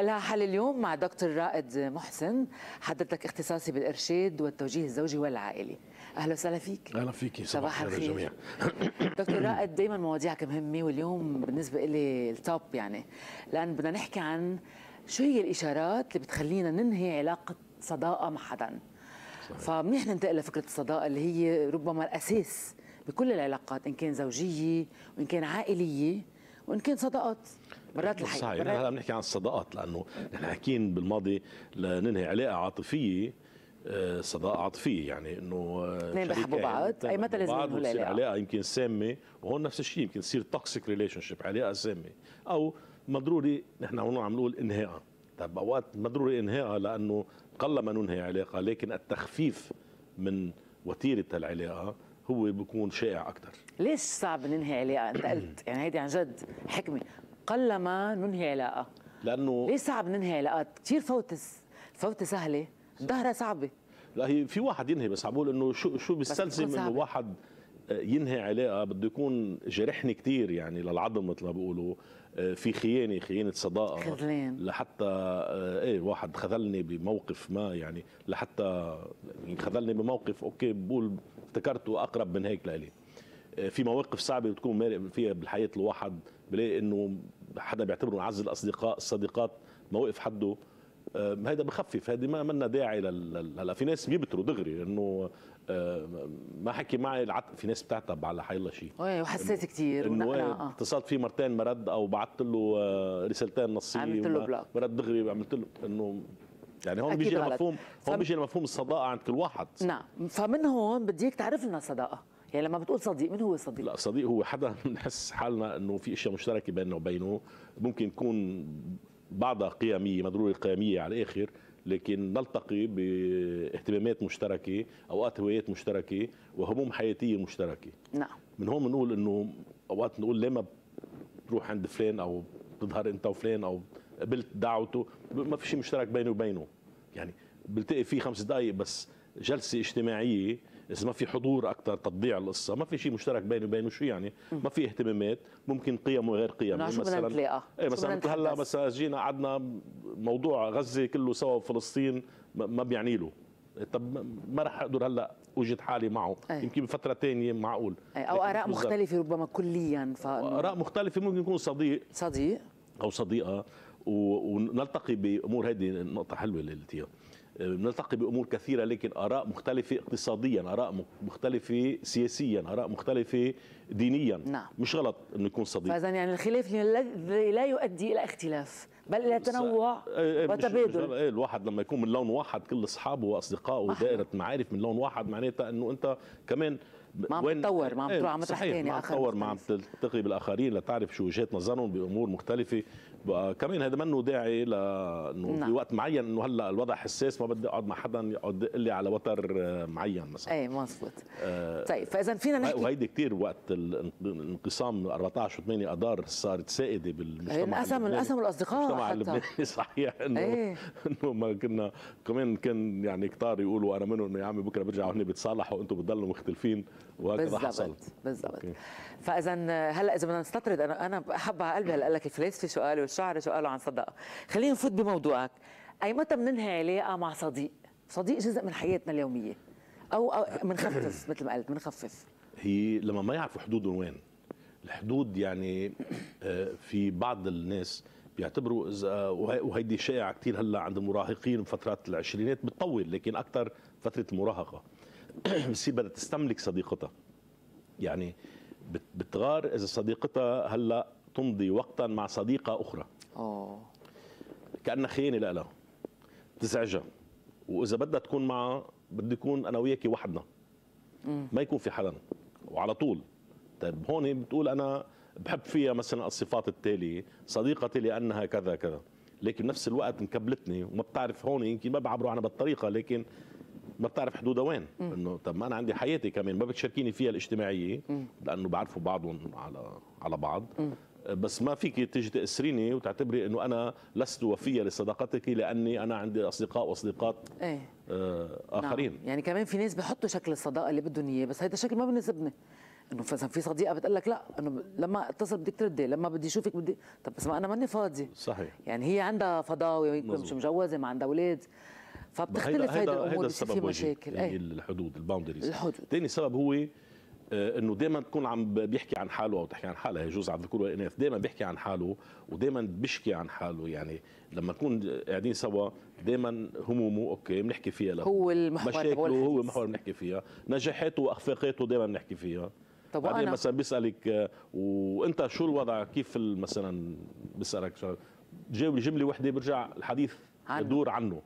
لها حل اليوم مع دكتور رائد محسن حضرتك اختصاصي بالارشاد والتوجيه الزوجي والعائلي اهلا وسهلا فيك اهلا فيك صباح الخير للجميع دكتور رائد دائما مواضيعك مهمه واليوم بالنسبه لي التوب يعني لان بدنا نحكي عن شو هي الاشارات اللي بتخلينا ننهي علاقه صداقه مع حدا فمنيح ننتقل لفكره الصداقه اللي هي ربما الاساس بكل العلاقات ان كان زوجيه وان كان عائليه وان كان صداقات مرات الحياه صحيح هلا بنحكي عن الصداقات لانه نحن حاكيين بالماضي لننهي علاقه عاطفيه آه، صداقه عاطفيه يعني انه آه، اثنين بحبوا بعض يعني اي متى لازم بعض علاقه علاقه يمكن سامه وهون نفس الشيء يمكن تصير توكسيك ريليشن شيب علاقه سامه او ما ضروري نحن هون عم نقول انهائها طيب اوقات ما ضروري انهائها لانه قل ما ننهي علاقه لكن التخفيف من وتيره العلاقه هو بيكون شائع اكثر ليش صعب ننهي علاقه انت قلت يعني هيدي عن جد حكمه قلما ننهي علاقه لانه ليش صعب ننهي علاقات كثير فوت فوتة سهله ظهرها صعبه لا هي في واحد ينهي بس عم بقول انه شو شو بيستلزم انه واحد آه، ينهي علاقه بده يكون جرحني كثير يعني للعظم مثل ما بيقولوا آه، في خيانه خيانه صداقه خذلان لحتى آه، ايه واحد خذلني بموقف ما يعني لحتى يعني خذلني بموقف اوكي بقول افتكرته اقرب من هيك لإلي آه، في مواقف صعبه بتكون مارق فيها بالحياه الواحد بلاقي انه حدا بيعتبره اعز الاصدقاء الصديقات مواقف حده آه، هيدا بخفف هيدي ما منا داعي لل... هلا في ناس بيبتروا دغري انه آه، ما حكي معي في ناس بتعتب على حي الله شيء وحسيت كثير انه إيه، اتصلت فيه مرتين ما رد او بعثت له رسالتين نصيه عملت له بلوك ما رد دغري عملت له انه يعني هون بيجي المفهوم هون بيجي المفهوم الصداقه عند كل واحد نعم فمن هون بدي اياك تعرف لنا صداقه يعني لما بتقول صديق من هو الصديق؟ لا صديق هو حدا بنحس حالنا انه في اشياء مشتركه بيننا وبينه ممكن تكون بعضها قيميه ما ضروري قيميه على الاخر لكن نلتقي باهتمامات مشتركه اوقات هوايات مشتركه وهموم حياتيه مشتركه نعم من هون بنقول انه اوقات نقول ليه ما بتروح عند فلان او بتظهر انت وفلان او قبلت دعوته ما في شيء مشترك بيني وبينه يعني بلتقي فيه خمس دقائق بس جلسه اجتماعيه اذا ما في حضور اكثر تضيع القصه ما في شيء مشترك بيني وبينه شو يعني ما في اهتمامات ممكن قيم وغير قيم نعم، مثلا نتلاقى ايه مثلا هلا مثلا جينا قعدنا موضوع غزه كله سوا وفلسطين ما بيعني له طب ما راح اقدر هلا اوجد حالي معه أيه. يمكن بفتره ثانيه معقول أيه. او اراء مختلفه ربما كليا ف... اراء مختلفه ممكن يكون صديق صديق او صديقه ونلتقي بامور هذه نقطه حلوه التي نلتقي بامور كثيره لكن اراء مختلفه اقتصاديا اراء مختلفه سياسيا اراء مختلفه دينيا نعم. مش غلط انه يكون صديق فاذا يعني الخلاف الذي لا يؤدي الى اختلاف بل الى تنوع آه، آه، وتبادل ايه الواحد لما يكون من لون واحد كل اصحابه واصدقائه ودائره معارف من لون واحد معناتها انه انت كمان ما عم تتطور ما عم إيه، تروح على مطرح ثاني ما عم تتطور ما عم تلتقي بالاخرين لتعرف شو وجهات نظرهم بامور مختلفه كمان هذا منه داعي لانه نعم. في وقت معين انه هلا الوضع حساس ما بدي اقعد مع حدا يقعد لي على وتر آه، معين مثلا اي مزبوط آه طيب فاذا فينا نحكي وهيدي كثير وقت الانقسام 14 و8 اذار صارت سائده بالمجتمع القسم انقسموا الاصدقاء المجتمع اللبناني صحيح انه ايه. انه ما كنا كمان كان يعني كتار يقولوا انا منهم انه يا عمي بكره برجع هن بيتصالحوا وانتم بتضلوا مختلفين وهكذا حصل بالضبط بالضبط فاذا هلا اذا بدنا نستطرد انا انا حبها قلبي هلا لك الفلاسفه سؤال الشعر سأله عن صداقه خلينا نفوت بموضوعك اي متى بننهي علاقه مع صديق صديق جزء من حياتنا اليوميه او بنخفف مثل ما قلت بنخفف هي لما ما يعرفوا حدودهم وين الحدود يعني آه، في بعض الناس بيعتبروا اذا وهيدي شائعه كثير هلا عند المراهقين بفترات العشرينات بتطول لكن اكثر فتره المراهقه بتصير بدها تستملك صديقتها يعني بتغار اذا صديقتها هلا تمضي وقتا مع صديقة أخرى أوه. كأنها خيانة لها تزعجها وإذا بدها تكون معها بده يكون أنا وياكي وحدنا ما يكون في حدا وعلى طول طيب هون بتقول أنا بحب فيها مثلا الصفات التالية صديقتي لأنها كذا كذا لكن نفس الوقت مكبلتني وما بتعرف هون يمكن ما بعبروا عنها بالطريقة لكن ما بتعرف حدودها وين انه طب ما انا عندي حياتي كمان ما بتشاركيني فيها الاجتماعيه لانه بعرفوا بعضهم على على بعض مم. بس ما فيك تيجي تأسريني وتعتبري انه انا لست وفيه لصداقتك لاني انا عندي اصدقاء واصدقات ايه آه، نعم. اخرين نعم. يعني كمان في ناس بحطوا شكل الصداقه اللي بدهم اياه بس هيدا الشكل ما بيناسبني انه فاذا في صديقه بتقول لك لا انه لما اتصل بدك تردي لما بدي اشوفك بدي طب بس ما انا ماني فاضي صحيح يعني هي عندها فضاوي مش مجوزه ما عندها اولاد فبتختلف هيدا, هيدا, هيدا الامور بصير في مشاكل يعني الحدود الباوندريز الحدود ثاني سبب هو آه، انه دائما تكون عم بيحكي عن حاله او تحكي عن حالها يجوز على الذكور والاناث دائما بيحكي عن حاله ودائما بيشكي عن حاله يعني لما نكون قاعدين سوا دائما همومه اوكي بنحكي فيها له هو المحور مشاكله هو, هو المحور بنحكي فيها نجاحاته واخفاقاته دائما بنحكي فيها طب بعدين وأنا... مثلا بيسالك آه، وانت شو الوضع كيف مثلا بيسالك جاوب جمله وحده برجع الحديث عنه. يدور عنه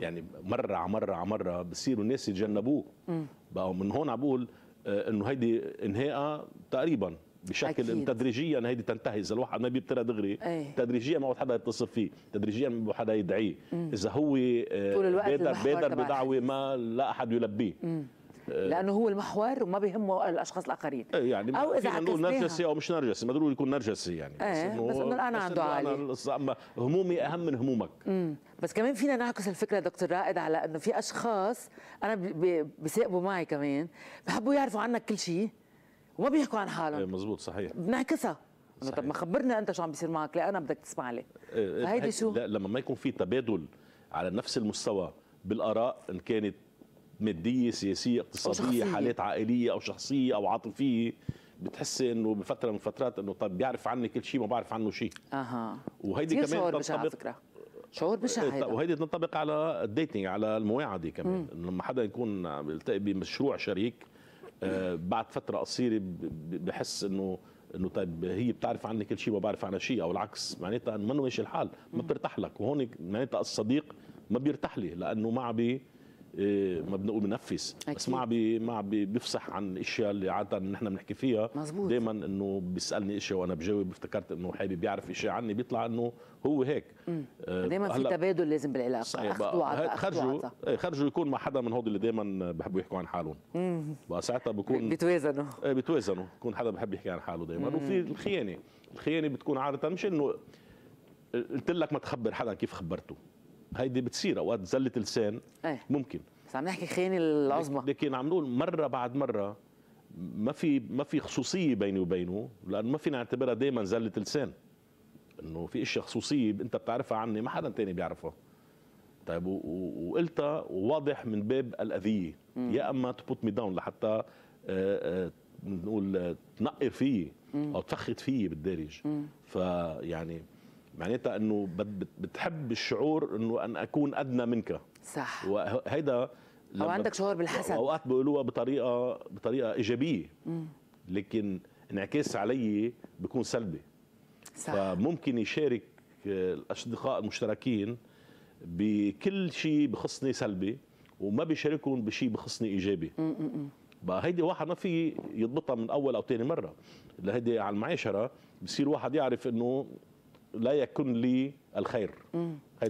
يعني مره على مره على مره بصيروا الناس يتجنبوه بقى من هون عم بقول آه، انه هيدي انهائها تقريبا بشكل أكيد. تدريجيا هيدي تنتهي اذا الواحد ما بيبتلها دغري أيه. تدريجيا ما حدا يتصف فيه تدريجيا ما حدا يدعيه اذا هو آه، بيدر بيدر بدعوه ما لا احد يلبيه مم. آه، لانه هو المحور وما بيهمه الاشخاص الاخرين إيه، يعني او اذا نقول نرجسي او مش نرجسي ما ضروري يكون نرجسي يعني ايه بس انه الان عنده عالي اما همومي اهم من همومك مم. بس كمان فينا نعكس الفكره دكتور رائد على انه في اشخاص انا بيساقبوا معي كمان بحبوا يعرفوا عنك كل شيء وما بيحكوا عن حالهم إيه، مزبوط صحيح بنعكسها انه طب ما خبرنا انت شو عم بيصير معك لا انا بدك تسمع لي إيه، إيه، هيدي شو لا لما ما يكون في تبادل على نفس المستوى بالاراء ان كانت ماديه سياسيه اقتصاديه حالات عائليه او شخصيه او عاطفيه بتحسي انه بفتره من فترات انه طب بيعرف عني كل شيء ما بعرف عنه شيء اها وهيدي كمان بترتبط شعور بشع هيدا وهيدي تنطبق على الديتنج على المواعده كمان لما حدا يكون بيلتقي بمشروع شريك آه، بعد فتره قصيره بحس انه انه طيب هي بتعرف عني كل شيء ما بعرف عنها شيء او العكس معناتها انه منه ماشي الحال ما بترتاح لك وهون معناتها الصديق ما بيرتاح لي لانه ما عم إيه، ما بنقول بنفس بس ما بي ما بي بيفصح عن الاشياء اللي عاده نحن بنحكي فيها دائما انه بيسالني اشياء وانا بجاوب افتكرت انه حابب يعرف اشياء عني بيطلع انه هو هيك آه، دائما في تبادل لازم بالعلاقه اخذ خرجوا إيه، خرجوا يكون مع حدا من هودي اللي دائما بحبوا يحكوا عن حالهم بقى ساعتها بكون بيتوازنوا ايه بيتوازنوا بكون حدا بحب يحكي عن حاله دائما وفي الخيانه الخيانه بتكون عاده مش انه قلت لك ما تخبر حدا كيف خبرته هيدي بتصير اوقات زله لسان ايه. ممكن بس عم نحكي خيانه العظمى لكن عم نقول مره بعد مره ما في ما في خصوصيه بيني وبينه لانه ما فينا نعتبرها دائما زله لسان انه في اشياء خصوصيه انت بتعرفها عني ما حدا تاني بيعرفها طيب وقلتها وواضح من باب الاذيه يا اما تبوت مي داون لحتى آه، آه، نقول آه، تنقر فيي او تفخت فيي بالدارج فيعني معناتها انه بتحب الشعور انه ان اكون ادنى منك صح وهيدا او عندك شعور بالحسد اوقات بيقولوها بطريقه بطريقه ايجابيه لكن انعكاس علي بيكون سلبي صح فممكن يشارك آه، الاصدقاء المشتركين بكل شيء بخصني سلبي وما بيشاركهم بشيء بخصني ايجابي بقى هيدي واحد ما في يضبطها من اول او ثاني مره لهيدي على المعاشره بصير واحد يعرف انه لا يكن لي الخير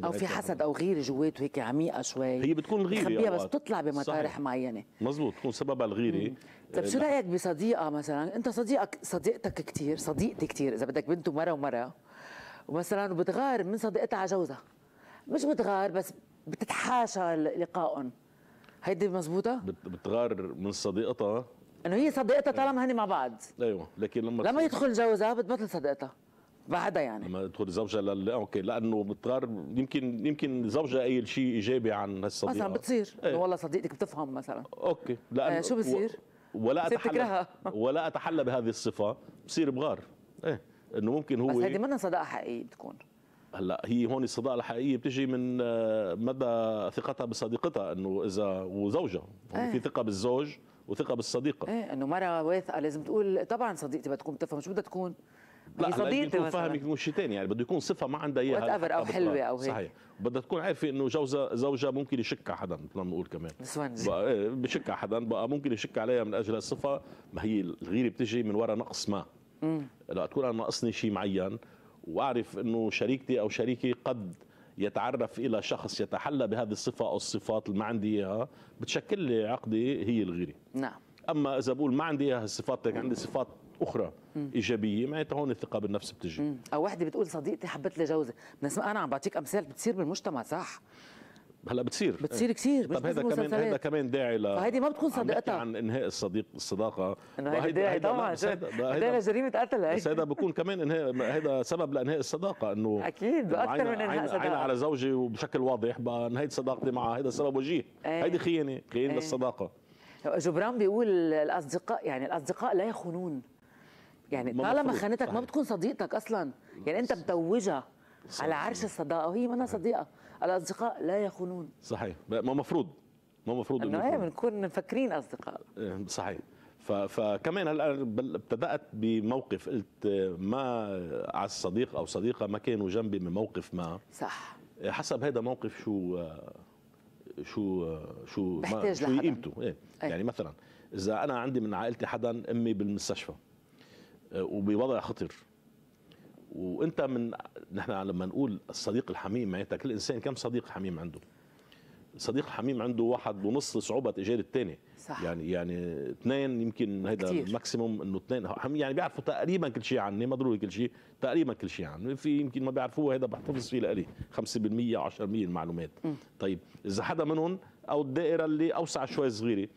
او في حسد او غيره جواته هيك عميقه شوي هي بتكون غيره بس آه، بتطلع بمطارح معينه مزبوط تكون سببها الغيره طيب شو رايك بصديقه مثلا انت صديقك صديقتك كثير صديقتي كثير اذا بدك بنت ومره ومره ومثلا بتغار من صديقتها على جوزها مش بتغار بس بتتحاشى لقائهم هيدي مزبوطة؟ بتغار من صديقتها انه هي صديقتها طالما هن مع بعض ايوه لكن لما لما يدخل جوزها بتبطل صديقتها بعدها يعني ما تدخل زوجها لل... اوكي لانه بتقرر يمكن يمكن زوجها اي شيء ايجابي عن هالصديقه مثلا بتصير ايه. والله صديقتك بتفهم مثلا اوكي لانه آه، شو بصير؟ ولا اتحلى ولا اتحلى بهذه الصفه بصير بغار ايه انه ممكن هو بس هذه منها صداقه حقيقيه بتكون هلا هي هون الصداقه الحقيقيه بتجي من آه، مدى ثقتها بصديقتها انه اذا وزوجها يعني ايه. في ثقه بالزوج وثقه بالصديقه ايه انه مره واثقه لازم تقول طبعا صديقتي بتكون بتفهم شو بدها تكون لا يعني صديقتي يكون فاهمك يكون شيء ثاني يعني بده يكون صفه ما عندها اياها او حلوه او هيك صحيح بدها تكون عارفه انه جوزها زوجها ممكن يشك على حدا مثل ما بنقول كمان إيه، بشك على حدا بقى ممكن يشك عليها من اجل الصفه ما هي الغيره بتجي من وراء نقص ما لا تكون انا ناقصني شيء معين واعرف انه شريكتي او شريكي قد يتعرف الى شخص يتحلى بهذه الصفه او الصفات اللي ما عندي اياها بتشكل لي عقدي هي الغيره نعم اما اذا بقول ما عندي اياها الصفات عندي صفات اخرى مم. ايجابيه معناتها هون الثقه بالنفس بتجي مم. او وحده بتقول صديقتي حبت لي جوزي بس انا عم بعطيك امثال بتصير بالمجتمع صح هلا بتصير بتصير إيه. كثير طب هذا كمان هذا كمان داعي ل فهيدي ما بتكون صديقتها عن انهاء الصديق الصداقه انه هيدي داعي طبعا هيدا جريمه قتل بس هيدا بكون كمان انهاء هيدا سبب لانهاء الصداقه انه اكيد اكثر من انهاء صداقه عين على زوجي وبشكل واضح انهيت صداقتي معها هيدا سبب وجيه إيه. هيدي خيانه خيانه للصداقه إيه. جبران بيقول الاصدقاء يعني الاصدقاء لا يخونون يعني طالما خانتك ما بتكون صديقتك اصلا يعني انت بتوجها على عرش الصداقه وهي منها صديقه الاصدقاء لا يخونون صحيح ما مفروض ما مفروض انه هي إيه، بنكون مفكرين اصدقاء إيه، صحيح فكمان هلا ابتدات بموقف قلت ما على الصديق او صديقه ما كانوا جنبي من موقف ما صح إيه، حسب هذا موقف شو شو شو ما شو قيمته إيه. أي. يعني مثلا اذا انا عندي من عائلتي حدا امي بالمستشفى آه، وبوضع خطر وانت من نحن لما نقول الصديق الحميم معناتها يعني كل انسان كم صديق حميم عنده صديق الحميم عنده واحد ونص صعوبه تجاري الثاني صح. يعني يعني اثنين يمكن هيدا الماكسيموم انه اثنين يعني بيعرفوا تقريبا كل شيء عني ما ضروري كل شيء تقريبا كل شيء عني في يمكن ما بيعرفوه هيدا بحتفظ فيه لالي 5% 10% المعلومات م. طيب اذا حدا منهم او الدائره اللي اوسع شوي صغيره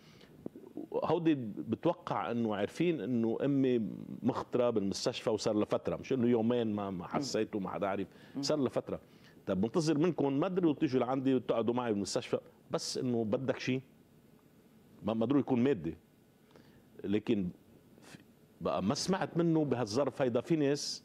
هودي بتوقع انه عارفين انه امي مخطره بالمستشفى وصار لها فتره مش انه يومين ما ما حسيته ما حدا عارف صار لها فتره طب منتظر منكم ما ادري وبتيجوا لعندي وتقعدوا معي بالمستشفى بس انه بدك شيء ما ضروري يكون مادي لكن بقى ما سمعت منه بهالظرف هيدا في ناس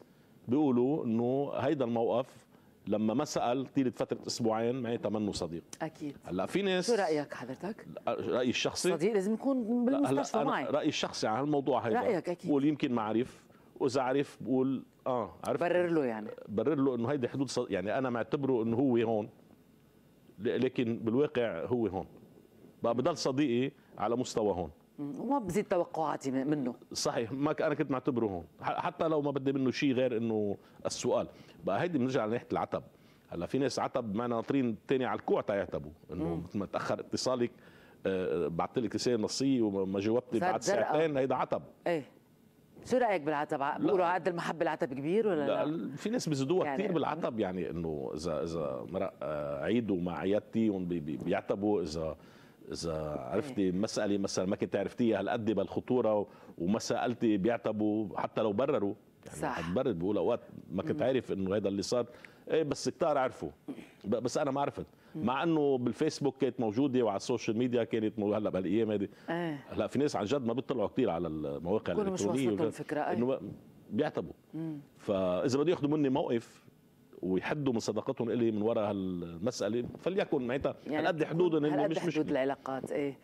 بيقولوا انه هيدا الموقف لما ما سال طيله فتره اسبوعين معي تمنوا صديق اكيد هلا في ناس شو رايك حضرتك؟ رايي الشخصي صديق لازم يكون بالمستشفى معي رايي الشخصي عن هالموضوع هيدا رايك اكيد بقول يمكن ما عرف واذا عرف بقول اه عرف برر له يعني برر له انه هيدي حدود صديق. يعني انا معتبره انه هو هون لكن بالواقع هو هون بقى بضل صديقي على مستوى هون وما بزيد توقعاتي منه صحيح ما انا كنت معتبره هون حتى لو ما بدي منه شيء غير انه السؤال بقى هيدي بنرجع لناحيه العتب هلا في ناس عتب ما ناطرين تاني على الكوع تيعتبوا انه مثل ما تاخر اتصالك آه، آه، بعثت لك رساله نصيه وما جاوبتي بعد ساعتين هيدا عتب ايه شو رايك بالعتب؟ بيقولوا عد المحبه العتب كبير ولا لا؟ لا في ناس بيزيدوها يعني كثير بالعتب يعني انه اذا اذا مرق آه، عيد ومع عيادتي بيعتبوا اذا اذا إيه. عرفتي مساله مثلا ما كنت عرفتيها هالقد بالخطوره وما سالتي بيعتبوا حتى لو برروا يعني صح برد بقول اوقات ما كنت عارف انه هذا اللي صار ايه بس كتار عرفوا بس انا ما عرفت مع انه بالفيسبوك كانت موجوده وعلى السوشيال ميديا كانت هلا بهالايام هذه إيه. هلا في ناس عن جد ما بيطلعوا كثير على المواقع الالكترونيه مش فكره إيه. انه بيعتبوا فاذا بده ياخذوا مني موقف ويحدوا من صداقتهم الي من وراء هالمساله فليكن معناتها يعني قد حدودهم اللي مش حدود العلاقات ايه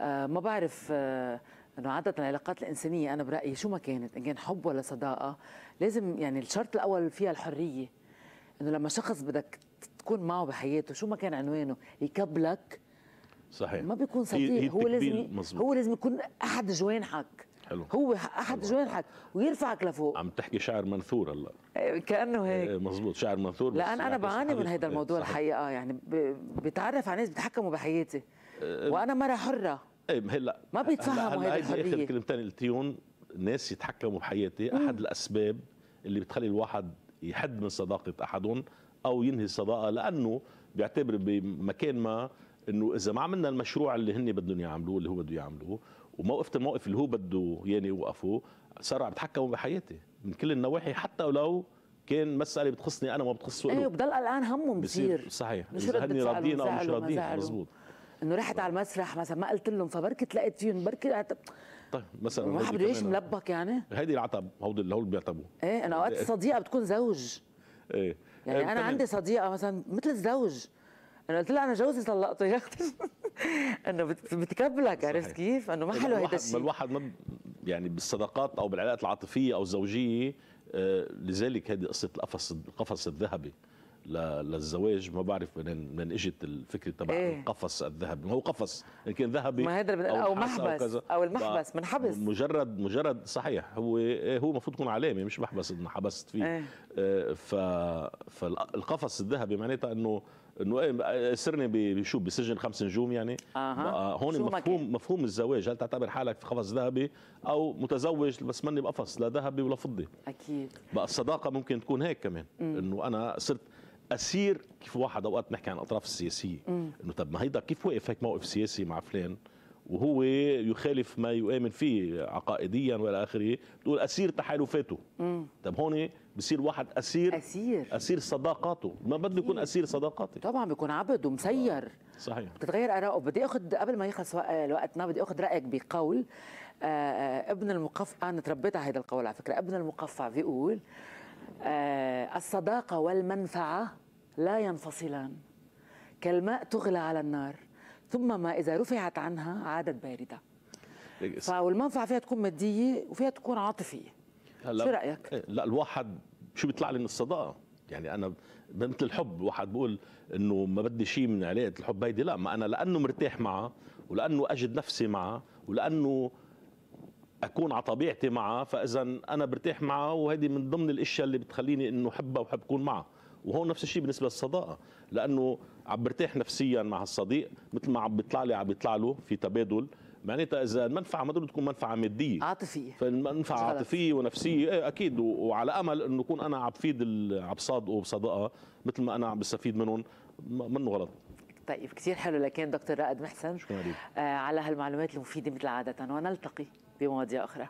آه ما بعرف آه انه عاده العلاقات الانسانيه انا برايي شو ما كانت ان كان حب ولا صداقه لازم يعني الشرط الاول فيها الحريه انه لما شخص بدك تكون معه بحياته شو ما كان عنوانه يكبلك صحيح ما بيكون صديق هو لازم مزبوط. هو لازم يكون احد جوانحك حلو هو احد جوانحك ويرفعك لفوق عم تحكي شعر منثور هلا إيه، كانه هيك إيه، مزبوط شعر منثور لان انا يعني بعاني من هذا الموضوع صحيح. الحقيقه آه، يعني بتعرف على ناس بيتحكموا بحياتي إيه، وانا مره حره ايه هلا ما بيتفهموا هيدي الحريه اخر كلمتين قلتيهم ناس يتحكموا بحياتي احد الاسباب اللي بتخلي الواحد يحد من صداقه احدهم او ينهي الصداقه لانه بيعتبر بمكان ما انه اذا ما عملنا المشروع اللي هن بدهم يعملوه اللي هو بده يعملوه وموقف الموقف اللي هو بده يعني يوقفه صاروا عم يتحكموا بحياتي من كل النواحي حتى ولو كان مساله بتخصني انا ما بتخصه ايه وبضل قلقان همه بصير صحيح مش هني راضيين او مش راضيين مزبوط انه رحت على المسرح مثلا ما قلت لهم فبركي تلاقيت فيهم بركي طيب مثلا ما حد ليش ملبك يعني هيدي العتب هو اللي اللي بيعتبوه ايه انا اوقات الصديقه إيه. بتكون زوج ايه يعني إيه، انا عندي صديقه مثلا مثل الزوج انا قلت لها انا جوزي طلقته يا اختي انه بتكبلك عرفت كيف؟ انه ما حلو هيدا الشيء الواحد ما يعني بالصداقات او بالعلاقات العاطفيه او الزوجيه آه، لذلك هذه قصه القفص القفص الذهبي للزواج ما بعرف منين منين اجت الفكره تبع إيه؟ القفص الذهبي ما هو قفص ان كان ذهبي ما هذا او, أو محبس أو, كذا او المحبس من حبس مجرد مجرد صحيح هو إيه، هو المفروض يكون علامه مش محبس انه حبست فيه إيه؟ آه، فالقفص الذهبي معناتها انه انه آه، آه، سرني بشو بسجن خمس نجوم يعني أه. هون مفهوم مفهوم الزواج هل تعتبر حالك في قفص ذهبي او متزوج بس مني بقفص لا ذهبي ولا فضي اكيد بقى الصداقه ممكن تكون هيك كمان انه انا صرت اسير كيف واحد اوقات نحكي عن الاطراف السياسيه انه طب ما هيدا كيف وقف هيك موقف سياسي مع فلان وهو يخالف ما يؤمن فيه عقائديا والى اخره تقول اسير تحالفاته طب هون بصير واحد اسير اسير اسير صداقاته ما بده يكون اسير صداقاتي طبعا بيكون عبد ومسير آه. صحيح بتتغير اراءه بدي اخذ قبل ما يخلص وقتنا بدي اخذ رايك بقول آه، آه، ابن المقفع انا تربيت على هذا القول على فكره ابن المقفع بيقول الصداقه والمنفعه لا ينفصلان كالماء تغلى على النار ثم ما إذا رفعت عنها عادت باردة فالمنفعة فيها تكون مادية وفيها تكون عاطفية هلا شو رأيك؟ إيه، لا الواحد شو بيطلع لي من الصداقة يعني أنا مثل الحب واحد بقول انه ما بدي شيء من علاقه الحب هيدي لا ما انا لانه مرتاح معها ولانه اجد نفسي معها ولانه اكون على طبيعتي معها فاذا انا برتاح معها وهذه من ضمن الاشياء اللي بتخليني انه احبها وحب اكون معها وهون نفس الشيء بالنسبه للصداقه لانه عم برتاح نفسيا مع هالصديق مثل ما عم بيطلع لي عم بيطلع له في تبادل معناتها اذا المنفعه ما ضروري تكون منفعه ماديه عاطفيه فالمنفعه عاطفيه ونفسيه ايه اكيد وعلى امل انه اكون انا عم بفيد عم بصادقه وصدقها مثل ما انا عم بستفيد منهم منه غلط طيب كثير حلو لكان دكتور رائد محسن شكرا آه على هالمعلومات المفيده مثل عاده ونلتقي بمواضيع اخرى